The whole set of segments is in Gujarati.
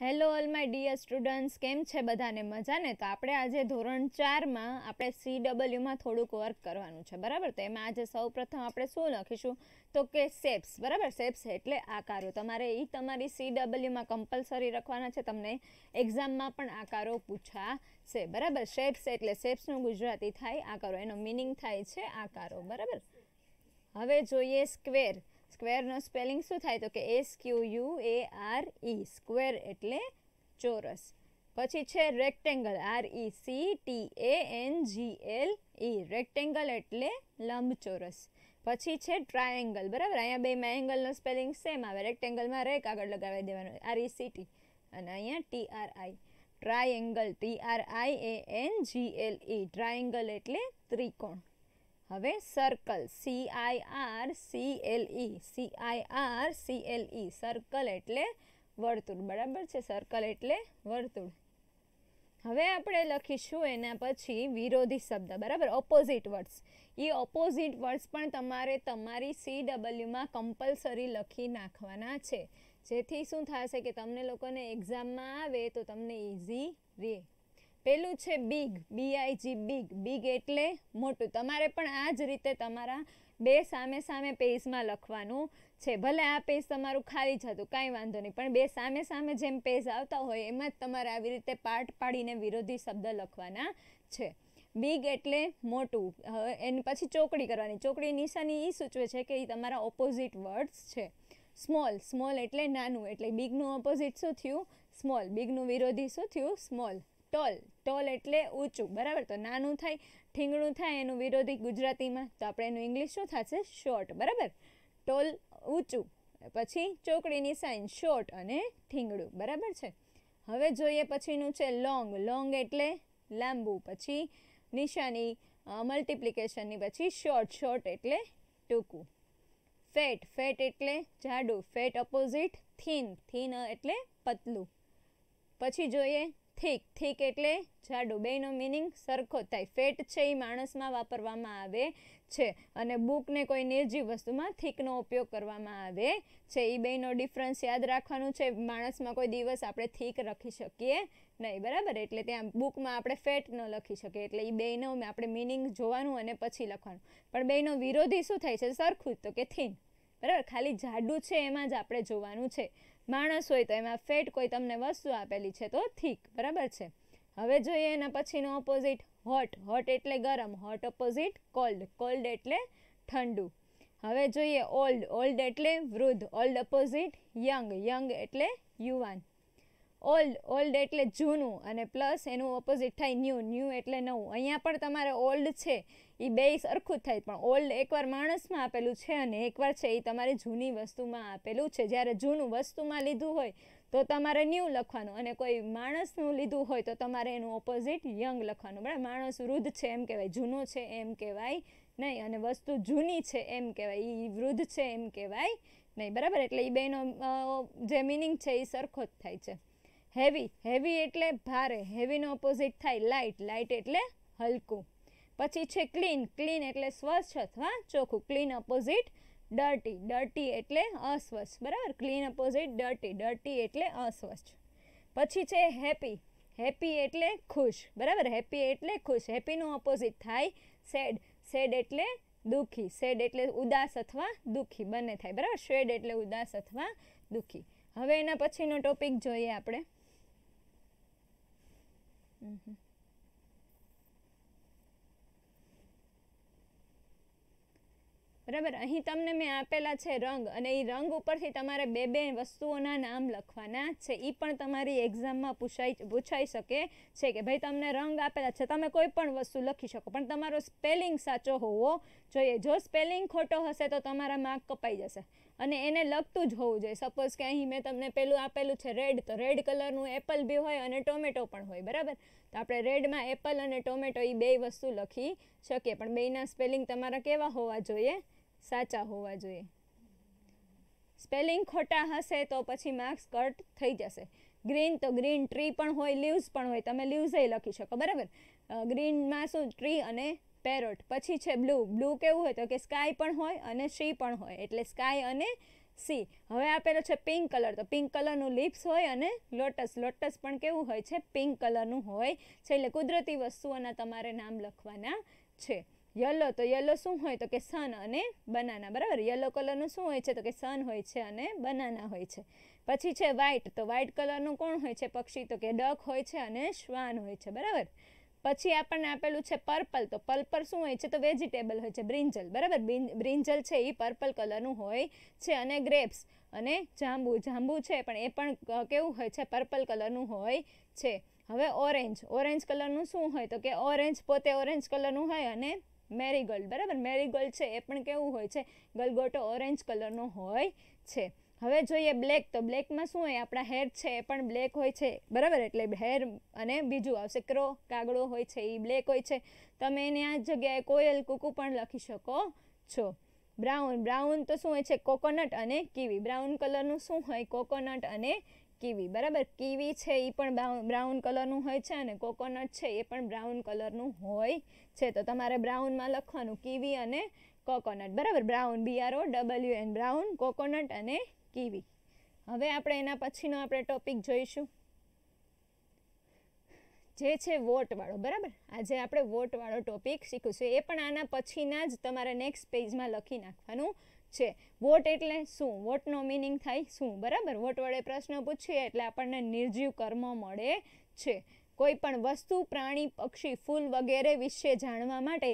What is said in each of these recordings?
Hello all my dear students કેમ છે બધાને મજાને તો આપણે આજે ધોરણ ચારમાં આપણે સી ડબલ્યુમાં થોડુંક વર્ક કરવાનું છે બરાબર તો એમાં આજે સૌ પ્રથમ આપણે શું લખીશું તો કે શેપ્સ બરાબર શેપ્સ એટલે આકારો તમારે એ તમારી સી ડબલ્યુમાં કમ્પલસરી રખવાના છે તમને એક્ઝામમાં પણ આકારો પૂછાશે બરાબર શેપ્સ એટલે શેપ્સનું ગુજરાતી થાય આકારો એનો મિનિંગ થાય છે આકારો બરાબર હવે જોઈએ સ્ક્વેર સ્ક્વેરનો સ્પેલિંગ શું થાય તો કે S Q U A R E square એટલે ચોરસ પછી છે rectangle R E C T A N G L E rectangle એટલે લંબચોરસ પછી છે ટ્રાયેંગલ બરાબર અહીંયા બેમાં એંગલનો સ્પેલિંગ સેમ આવે રેક્ટેંગલમાં રેક આગળ લગાવી દેવાનું આર ઈ સી ટી અને અહીંયા T R I triangle T R I A N G L E triangle એટલે ત્રિકોણ હવે circle C I R C L E C I R C L E circle એટલે વર્તુળ બરાબર છે સર્કલ એટલે વર્તુળ હવે આપણે લખીશું એના પછી વિરોધી શબ્દ બરાબર ઓપોઝિટ વર્ડ્સ એ ઓપોઝિટ વર્ડ્સ પણ તમારે તમારી સી ડબલ્યુમાં કમ્પલસરી લખી નાખવાના છે જેથી શું થશે કે તમને લોકોને એક્ઝામમાં આવે તો તમને ઇઝી રહે પહેલું છે બિગ જી બિગ બિગ એટલે મોટું તમારે પણ આ જ રીતે તમારા બે સામે સામે પેજમાં લખવાનું છે ભલે આ પેજ તમારું ખાલી જ હતું કાંઈ વાંધો નહીં પણ બે સામે સામે જેમ પેજ આવતા હોય એમાં જ તમારે આવી રીતે પાર્ટ પાડીને વિરોધી શબ્દ લખવાના છે બિગ એટલે મોટું એની પછી ચોકડી કરવાની ચોકડી નિશાની એ સૂચવે છે કે એ તમારા ઓપોઝિટ વર્ડ્સ છે સ્મોલ સ્મોલ એટલે નાનું એટલે બિગનું ઓપોઝિટ શું થયું સ્મોલ બિગનું વિરોધી શું થયું સ્મોલ ટોલ ટોલ એટલે ઊંચું બરાબર તો નાનું થાય ઠીંગણું થાય એનું વિરોધી ગુજરાતીમાં તો આપણે એનું ઇંગ્લિશ શું થશે શોર્ટ બરાબર ટોલ ઊંચું પછી ચોકડીની સાઇન શોર્ટ અને ઠીંગડું બરાબર છે હવે જોઈએ પછીનું છે લોંગ લોંગ એટલે લાંબુ પછી નિશાની મલ્ટિપ્લિકેશનની પછી શોર્ટ શોર્ટ એટલે ટૂંકું ફેટ ફેટ એટલે જાડું ફેટ અપોઝિટ થીન થીન એટલે પતલું પછી જોઈએ થીક થીક એટલે જાડુ બેયનો મિનિંગ સરખો થાય ફેટ છે એ માણસમાં વાપરવામાં આવે છે અને બુકને કોઈ નિર્જીવ વસ્તુમાં થીકનો ઉપયોગ કરવામાં આવે છે એ બેયનો ડિફરન્સ યાદ રાખવાનું છે માણસમાં કોઈ દિવસ આપણે થીક રખી શકીએ નહીં બરાબર એટલે ત્યાં બુકમાં આપણે ફેટ ન લખી શકીએ એટલે એ બેયનો આપણે મિનિંગ જોવાનું અને પછી લખવાનું પણ બેયનો વિરોધી શું થાય છે સરખું તો કે થીન બરાબર ખાલી જાડું છે એમાં જ આપણે જોવાનું છે માણસ હોય તો એમાં ફેટ કોઈ તમને વસ્તુ આપેલી છે તો થીક બરાબર છે હવે જોઈએ એના પછીનો ઓપોઝિટ હોટ હોટ એટલે ગરમ હોટ ઓપોઝિટ કોલ્ડ કોલ્ડ એટલે ઠંડુ હવે જોઈએ ઓલ્ડ ઓલ્ડ એટલે વૃદ્ધ ઓલ્ડ ઓપોઝિટ યંગ યંગ એટલે યુવાન ઓલ્ડ ઓલ્ડ એટલે જૂનું અને પ્લસ એનું ઓપોઝિટ થાય ન્યૂ ન્યૂ એટલે નવું અહીંયા પણ તમારે ઓલ્ડ છે એ બે સરખું જ થાય પણ ઓલ્ડ એકવાર માણસમાં આપેલું છે અને એકવાર છે એ તમારે જૂની વસ્તુમાં આપેલું છે જ્યારે જૂનું વસ્તુમાં લીધું હોય તો તમારે ન્યૂ લખવાનું અને કોઈ માણસનું લીધું હોય તો તમારે એનું ઓપોઝિટ યંગ લખવાનું બરાબર માણસ વૃદ્ધ છે એમ કહેવાય જૂનો છે એમ કહેવાય નહીં અને વસ્તુ જૂની છે એમ કહેવાય એ વૃદ્ધ છે એમ કહેવાય નહીં બરાબર એટલે એ બેનો જે મિનિંગ છે એ સરખો જ થાય છે હેવી હેવી એટલે ભારે હેવીનો ઓપોઝિટ થાય લાઇટ લાઇટ એટલે હલકું પછી છે ક્લીન ક્લીન એટલે સ્વચ્છ અથવા ચોખ્ખું ક્લીન ઓપોઝિટ ડર્ટી ડર્ટી એટલે અસ્વચ્છ બરાબર ક્લીન ઓપોઝિટ ડર્ટી ડર્ટી એટલે અસ્વચ્છ પછી છે હેપી હેપી એટલે ખુશ બરાબર હેપી એટલે ખુશ હેપીનું ઓપોઝિટ થાય સેડ સેડ એટલે દુઃખી સેડ એટલે ઉદાસ અથવા દુઃખી બંને થાય બરાબર શેડ એટલે ઉદાસ અથવા દુઃખી હવે એના પછીનો ટોપિક જોઈએ આપણે Mm-hmm. બરાબર અહીં તમને મેં આપેલા છે રંગ અને એ રંગ ઉપરથી તમારે બે બે વસ્તુઓના નામ લખવાના છે એ પણ તમારી એક્ઝામમાં પૂછાઈ પૂછાઈ શકે છે કે ભાઈ તમને રંગ આપેલા છે તમે કોઈ પણ વસ્તુ લખી શકો પણ તમારો સ્પેલિંગ સાચો હોવો જોઈએ જો સ્પેલિંગ ખોટો હશે તો તમારા માર્ક કપાઈ જશે અને એને લગતું જ હોવું જોઈએ સપોઝ કે અહીં મેં તમને પેલું આપેલું છે રેડ તો રેડ કલરનું એપલ બી હોય અને ટોમેટો પણ હોય બરાબર તો આપણે રેડમાં એપલ અને ટોમેટો એ બે વસ્તુ લખી શકીએ પણ બેયના સ્પેલિંગ તમારા કેવા હોવા જોઈએ સાચા હોવા જોઈએ સ્પેલિંગ ખોટા હશે તો પછી માર્ક્સ કટ થઈ જશે ગ્રીન તો ગ્રીન ટ્રી પણ હોય લીવ્સ પણ હોય તમે લીવ્સ લખી શકો બરાબર ગ્રીનમાં શું ટ્રી અને પેરોટ પછી છે બ્લુ બ્લુ કેવું હોય તો કે સ્કાય પણ હોય અને સી પણ હોય એટલે સ્કાય અને સી હવે આપેલો છે પિંક કલર તો પિંક કલરનું લિપ્સ હોય અને લોટસ લોટસ પણ કેવું હોય છે પિંક કલરનું હોય છે એટલે કુદરતી વસ્તુઓના તમારે નામ લખવાના છે યલો તો યલો શું હોય તો કે સન અને બનાના બરાબર યલો કલરનું શું હોય છે તો કે સન હોય છે અને બનાના હોય છે પછી છે વ્હાઇટ તો વ્હાઇટ કલરનું કોણ હોય છે પક્ષી તો કે ડક હોય છે અને શ્વાન હોય છે બરાબર પછી આપણને આપેલું છે પર્પલ તો પર્પલ શું હોય છે તો વેજીટેબલ હોય છે બ્રિંજલ બરાબર બ્રિંજલ છે એ પર્પલ કલરનું હોય છે અને ગ્રેપ્સ અને જાંબુ જાંબુ છે પણ એ પણ કેવું હોય છે પર્પલ કલરનું હોય છે હવે ઓરેન્જ ઓરેન્જ કલરનું શું હોય તો કે ઓરેન્જ પોતે ઓરેન્જ કલરનું હોય અને મેરીગોલ્ડ બરાબર મેરીગોલ્ડ છે એ પણ કેવું હોય છે ગલગોટો ઓરેન્જ કલરનો હોય છે હવે જોઈએ બ્લેક તો બ્લેકમાં શું હોય આપણા હેર છે એ પણ બ્લેક હોય છે બરાબર એટલે હેર અને બીજું આવશે ક્રો કાગડો હોય છે એ બ્લેક હોય છે તમે એને આ જગ્યાએ કોયલ કુકુ પણ લખી શકો છો બ્રાઉન બ્રાઉન તો શું હોય છે કોકોનટ અને કીવી બ્રાઉન કલરનું શું હોય કોકોનટ અને કીવી બરાબર કીવી છે એ પણ બ્રાઉન કલરનું હોય છે અને કોકોનટ છે એ પણ બ્રાઉન કલરનું હોય છે તો તમારે બ્રાઉનમાં લખવાનું કીવી અને કોકોનટ બરાબર brown B R O W N brown coconut અને કીવી હવે આપણે એના પછીનો આપણે ટોપિક જોઈશું જે છે વોટવાળો બરાબર આજે આપણે વોટવાળો ટોપિક શીખીશું એ પણ આના પછીના જ તમારે નેક્સ્ટ પેજમાં લખી નાખવાનું છે વોટ એટલે શું વોટનો મિનિંગ થાય શું બરાબર વોટ પ્રશ્ન પૂછીએ એટલે આપણને નિર્જીવ કર્મ મળે છે કોઈ પણ વસ્તુ પ્રાણી પક્ષી ફૂલ વગેરે વિશે જાણવા માટે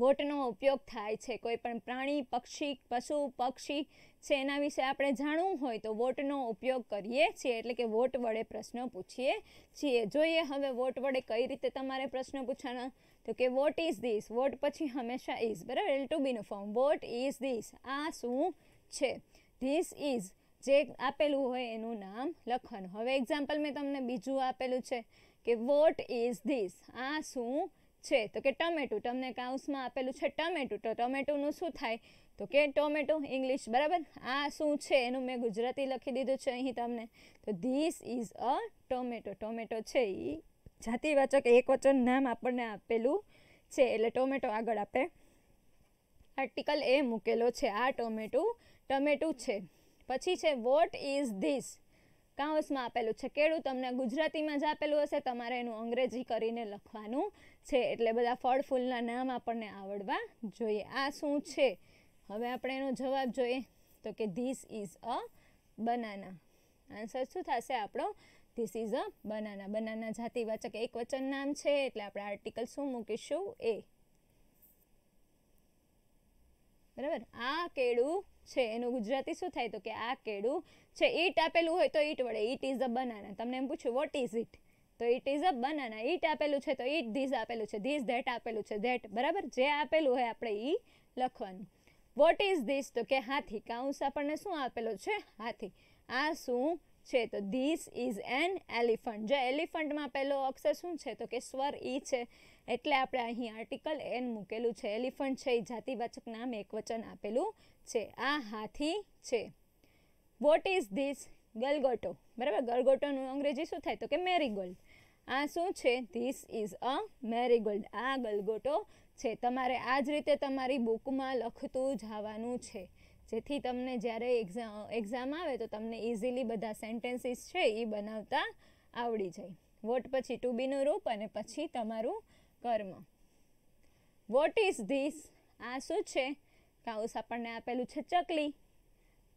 વોટનો ઉપયોગ થાય છે કોઈ પણ પ્રાણી પક્ષી પશુ પક્ષી છે એના વિશે આપણે જાણવું હોય તો વોટનો ઉપયોગ કરીએ છીએ એટલે કે વોટ વડે પ્રશ્ન પૂછીએ છીએ જોઈએ હવે વોટ વડે કઈ રીતે તમારે પ્રશ્ન પૂછવાના તો કે વોટ ઇઝ ધીસ વોટ પછી હંમેશા ઇઝ બરાબર એલ ટુ બીનું ફોર્મ વોટ ઇઝ ધીસ આ શું છે ધીસ ઇઝ જે આપેલું હોય એનું નામ લખવાનું હવે એક્ઝામ્પલ મેં તમને બીજું આપેલું છે કે વોટ ઇઝ ધીસ આ શું છે તો કે ટમેટું તમને કાઉન્સમાં આપેલું છે ટમેટું તો ટમેટુંનું શું થાય તો કે ટોમેટો ઇંગ્લિશ બરાબર આ શું છે એનું મેં ગુજરાતી લખી દીધું છે અહીં તમને તો this is a tomato tomato છે એ જાતિવાચક એકવચન નામ આપણને આપેલું છે એટલે ટોમેટો આગળ આપે આર્ટિકલ એ મૂકેલો છે આ ટોમેટું ટમેટું છે પછી છે વોટ ઇઝ ધીસ કાઉસમાં આપેલું છે કેળું તમને ગુજરાતીમાં જ આપેલું હશે તમારે એનું અંગ્રેજી કરીને લખવાનું છે એટલે બધા ફળ ફૂલના નામ આપણને આવડવા જોઈએ આ શું છે હવે આપણે એનો જવાબ જોઈએ તો કે this is a banana answer શું થશે આપણો this is a banana banana જાતિવાચક એક વચન નામ છે એટલે આપણે આર્ટિકલ શું મૂકીશું એ બરાબર આ કેળું છે એનું ગુજરાતી શું થાય તો કે આ કેળું છે ઈટ આપેલું હોય તો ઈટ વડે ઈટ ઇઝ અ બનાના તમને એમ પૂછ્યું વોટ ઇઝ ઇટ તો it is a banana it આપેલું છે તો ઇટ ધીઝ આપેલું છે ધીઝ ધેટ આપેલું છે ધેટ બરાબર જે આપેલું હોય આપણે એ લખવાનું વોટ ઇઝ ધીસ તો કે હાથી કાઉન્સ આપણને શું આપેલો છે હાથી આ શું છે તો ધીસ ઇઝ એન એલિફન્ટ જે એલિફન્ટમાં પહેલો અક્ષર શું છે તો કે સ્વર ઈ છે એટલે આપણે અહીં આર્ટિકલ એન મૂકેલું છે એલિફન્ટ છે એ જાતિવાચક નામ એક વચન આપેલું છે આ હાથી છે વોટ ઇઝ ધીસ ગલગોટો બરાબર ગલગોટોનું અંગ્રેજી શું થાય તો કે મેરીગોલ્ડ આ શું છે ધીસ ઇઝ અ મેરીગોલ્ડ આ ગલગોટો છે તમારે આ જ રીતે તમારી બુકમાં લખતું જવાનું છે જેથી તમને જ્યારે એક્ઝામ એક્ઝામ આવે તો તમને ઇઝીલી બધા સેન્ટેન્સીસ છે એ બનાવતા આવડી જાય વોટ પછી ટુ બીનું રૂપ અને પછી તમારું કર્મ વોટ ઇઝ ધીસ આ શું છે કાઉસ આપણને આપેલું છે ચકલી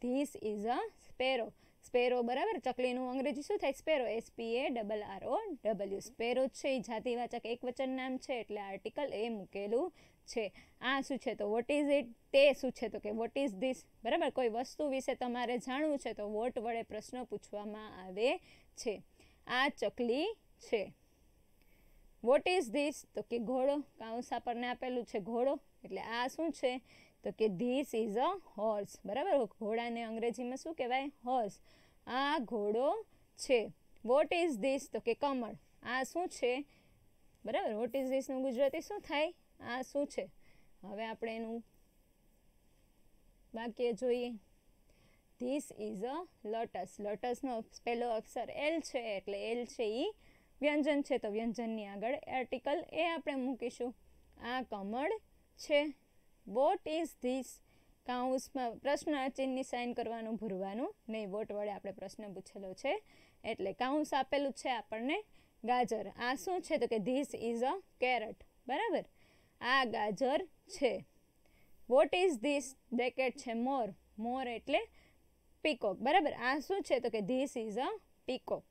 this is a sparrow sparrow બરાબર ચકલીનું અંગ્રેજી શું થાય sparrow S double R O W sparrow છે એ જાતિવાચક એકવચન નામ છે એટલે આર્ટિકલ એ મૂકેલું છે આ શું છે તો વોટ ઇઝ ઇટ તે શું છે તો કે વોટ ઇઝ ધીસ બરાબર કોઈ વસ્તુ વિશે તમારે જાણવું છે તો વોટ વડે પ્રશ્ન પૂછવામાં આવે છે આ ચકલી છે વોટ ઇઝ ધીસ તો કે ઘોડો કાંસા પરને આપેલું છે ઘોડો એટલે આ શું છે તો કે ધીસ ઇઝ અ હોર્સ બરાબર ઘોડાને અંગ્રેજીમાં શું કહેવાય હોર્સ આ ઘોડો છે વોટ ઇઝ ધીસ તો કે કમળ આ શું છે બરાબર વોટ ઇઝ ધીસનું ગુજરાતી શું થાય આ શું છે હવે આપણે એનું વાક્ય જોઈએ ધીસ ઇઝ અ લોટસ લોટસનો પહેલો અક્ષર એલ છે એટલે એલ છે એ વ્યંજન છે તો વ્યંજનની આગળ આર્ટિકલ એ આપણે મૂકીશું આ કમળ છે વોટ ઇઝ ધીસ કાઉન્સમાં પ્રશ્ન ચિહ્નની સાઇન કરવાનું ભૂરવાનું નહીં વોટ વડે આપણે પ્રશ્ન પૂછેલો છે એટલે કાઉન્સ આપેલું છે આપણને ગાજર આ શું છે તો કે ધીસ ઇઝ અ કેરટ બરાબર આ ગાજર છે વોટ ઇઝ ધીસ ડેકેટ છે મોર મોર એટલે પીકોક બરાબર આ શું છે તો કે ધીસ ઇઝ અ પીકોક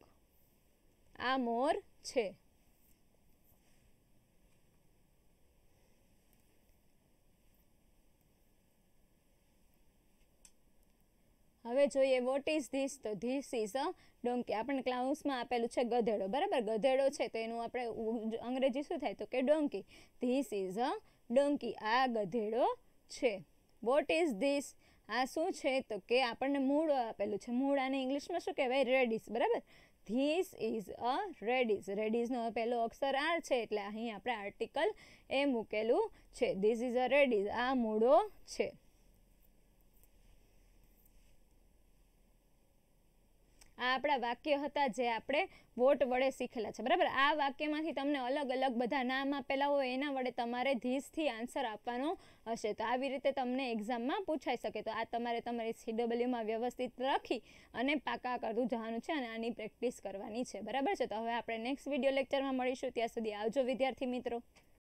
આ મોર છે હવે જોઈએ વોટ ઇઝ ધીસ તો ધીસ ઇઝ અ ડોંકી આપણે ક્લાઉન્સમાં આપેલું છે ગધેડો બરાબર ગધેડો છે તો એનું આપણે અંગ્રેજી શું થાય તો કે donkey this is a donkey આ ગધેડો છે વોટ ઇઝ ધીસ આ શું છે તો કે આપણને મૂળ આપેલું છે મૂળ આને ઇંગ્લિશમાં શું કહેવાય રેડિસ બરાબર ધીસ ઇઝ અ રેડિઝ રેડિઝનો પહેલો અક્ષર આર છે એટલે અહીં આપણે આર્ટિકલ એ મૂકેલું છે ધીસ ઇઝ અ રેડિઝ આ મૂળો છે આ આપણા વાક્ય હતા જે આપણે વોટ વડે શીખેલા છે બરાબર આ વાક્યમાંથી તમને અલગ અલગ બધા નામ આપેલા હોય એના વડે તમારે ધીસથી આન્સર આપવાનો હશે તો આવી રીતે તમને એક્ઝામમાં પૂછાઈ શકે તો આ તમારે તમારી સીડબલ્યુમાં વ્યવસ્થિત રાખી અને પાકા કરતું જવાનું છે અને આની પ્રેક્ટિસ કરવાની છે બરાબર છે તો હવે આપણે નેક્સ્ટ વિડીયો લેક્ચરમાં મળીશું ત્યાં સુધી આવજો વિદ્યાર્થી મિત્રો